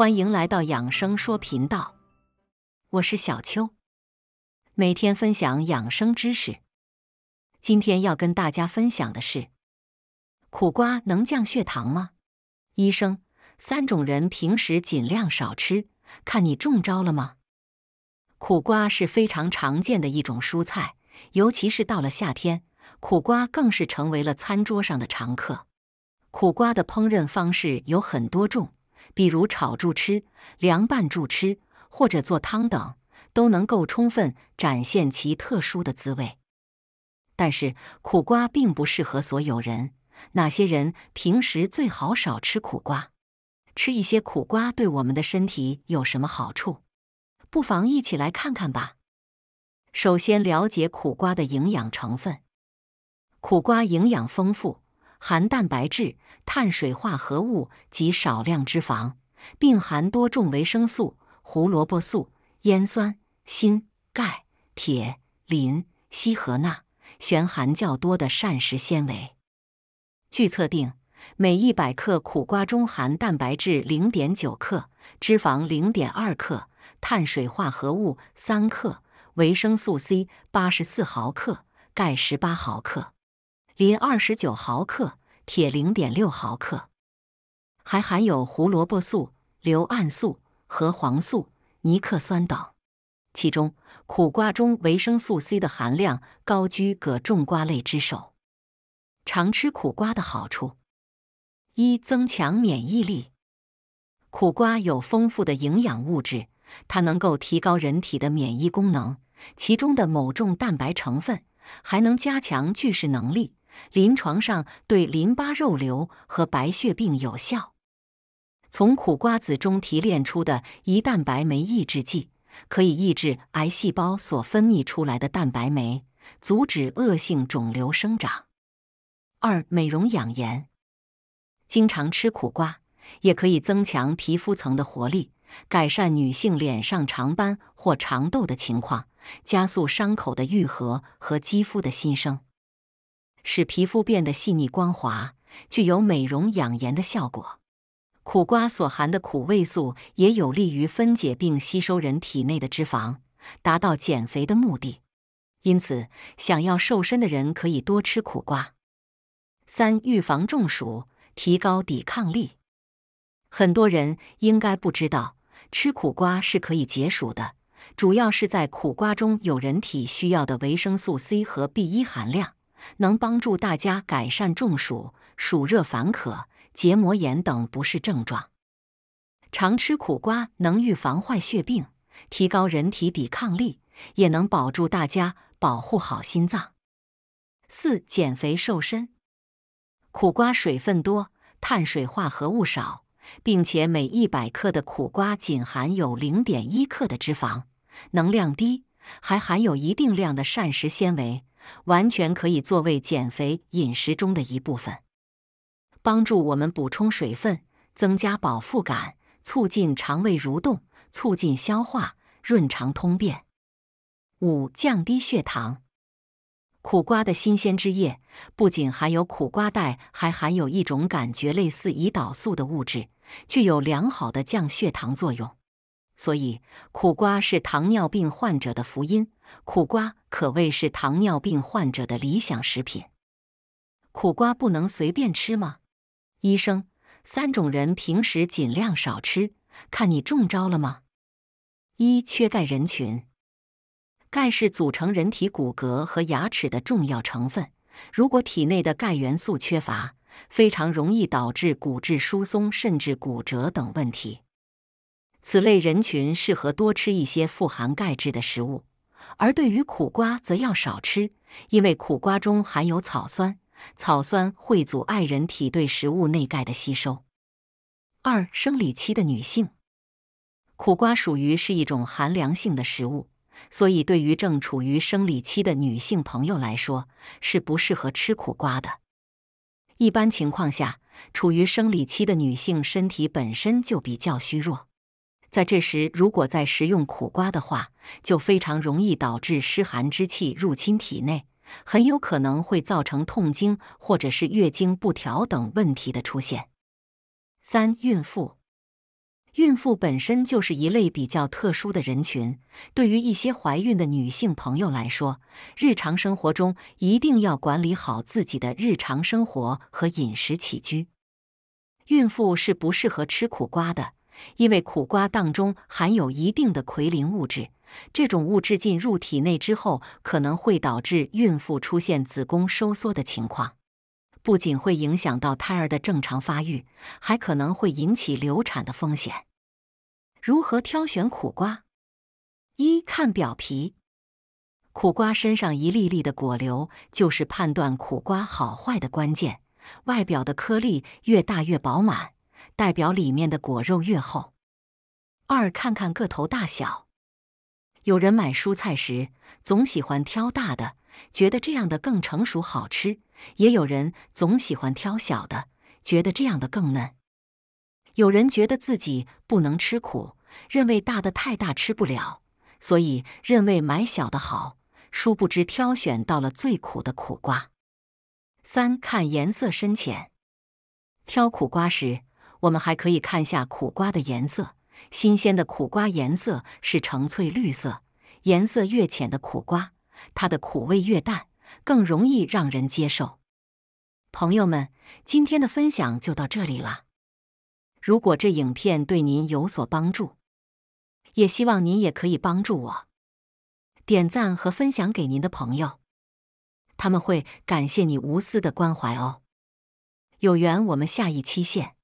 欢迎来到养生说频道，我是小秋，每天分享养生知识。今天要跟大家分享的是，苦瓜能降血糖吗？医生，三种人平时尽量少吃，看你中招了吗？苦瓜是非常常见的一种蔬菜，尤其是到了夏天，苦瓜更是成为了餐桌上的常客。苦瓜的烹饪方式有很多种。比如炒着吃、凉拌着吃，或者做汤等，都能够充分展现其特殊的滋味。但是苦瓜并不适合所有人，哪些人平时最好少吃苦瓜？吃一些苦瓜对我们的身体有什么好处？不妨一起来看看吧。首先了解苦瓜的营养成分，苦瓜营养丰富。含蛋白质、碳水化合物及少量脂肪，并含多种维生素、胡萝卜素、烟酸、锌、钙、铁、磷、硒和钠，悬含较多的膳食纤维。据测定，每一百克苦瓜中含蛋白质零点九克、脂肪零点二克、碳水化合物三克、维生素 C 八十四毫克、钙十八毫克。磷二十九毫克，铁零点六毫克，还含有胡萝卜素、硫胺素核黄素、尼克酸等。其中，苦瓜中维生素 C 的含量高居各种瓜类之首。常吃苦瓜的好处：一、增强免疫力。苦瓜有丰富的营养物质，它能够提高人体的免疫功能，其中的某种蛋白成分还能加强拒噬能力。临床上对淋巴肉瘤和白血病有效。从苦瓜子中提炼出的胰蛋白酶抑制剂，可以抑制癌细胞所分泌出来的蛋白酶，阻止恶性肿瘤生长。二、美容养颜。经常吃苦瓜，也可以增强皮肤层的活力，改善女性脸上长斑或长痘的情况，加速伤口的愈合和肌肤的新生。使皮肤变得细腻光滑，具有美容养颜的效果。苦瓜所含的苦味素也有利于分解并吸收人体内的脂肪，达到减肥的目的。因此，想要瘦身的人可以多吃苦瓜。三、预防中暑，提高抵抗力。很多人应该不知道，吃苦瓜是可以解暑的。主要是在苦瓜中有人体需要的维生素 C 和 B 一含量。能帮助大家改善中暑、暑热烦渴、结膜炎等不适症状。常吃苦瓜能预防坏血病，提高人体抵抗力，也能保住大家保护好心脏。四、减肥瘦身。苦瓜水分多，碳水化合物少，并且每一百克的苦瓜仅含有零点一克的脂肪，能量低，还含有一定量的膳食纤维。完全可以作为减肥饮食中的一部分，帮助我们补充水分，增加饱腹感，促进肠胃蠕动，促进消化，润肠通便。五、降低血糖。苦瓜的新鲜汁液不仅含有苦瓜带，还含有一种感觉类似胰岛素的物质，具有良好的降血糖作用。所以，苦瓜是糖尿病患者的福音。苦瓜可谓是糖尿病患者的理想食品。苦瓜不能随便吃吗？医生，三种人平时尽量少吃，看你中招了吗？一、缺钙人群。钙是组成人体骨骼和牙齿的重要成分，如果体内的钙元素缺乏，非常容易导致骨质疏松，甚至骨折等问题。此类人群适合多吃一些富含钙质的食物，而对于苦瓜则要少吃，因为苦瓜中含有草酸，草酸会阻碍人体对食物内钙的吸收。二、生理期的女性，苦瓜属于是一种寒凉性的食物，所以对于正处于生理期的女性朋友来说是不适合吃苦瓜的。一般情况下，处于生理期的女性身体本身就比较虚弱。在这时，如果再食用苦瓜的话，就非常容易导致湿寒之气入侵体内，很有可能会造成痛经或者是月经不调等问题的出现。三、孕妇，孕妇本身就是一类比较特殊的人群，对于一些怀孕的女性朋友来说，日常生活中一定要管理好自己的日常生活和饮食起居。孕妇是不适合吃苦瓜的。因为苦瓜当中含有一定的奎宁物质，这种物质进入体内之后，可能会导致孕妇出现子宫收缩的情况，不仅会影响到胎儿的正常发育，还可能会引起流产的风险。如何挑选苦瓜？一看表皮，苦瓜身上一粒粒的果瘤就是判断苦瓜好坏的关键，外表的颗粒越大越饱满。代表里面的果肉越厚。二，看看个头大小。有人买蔬菜时总喜欢挑大的，觉得这样的更成熟好吃；也有人总喜欢挑小的，觉得这样的更嫩。有人觉得自己不能吃苦，认为大的太大吃不了，所以认为买小的好。殊不知挑选到了最苦的苦瓜。三，看颜色深浅。挑苦瓜时。我们还可以看下苦瓜的颜色，新鲜的苦瓜颜色是橙翠绿色，颜色越浅的苦瓜，它的苦味越淡，更容易让人接受。朋友们，今天的分享就到这里了。如果这影片对您有所帮助，也希望您也可以帮助我，点赞和分享给您的朋友，他们会感谢你无私的关怀哦。有缘我们下一期见。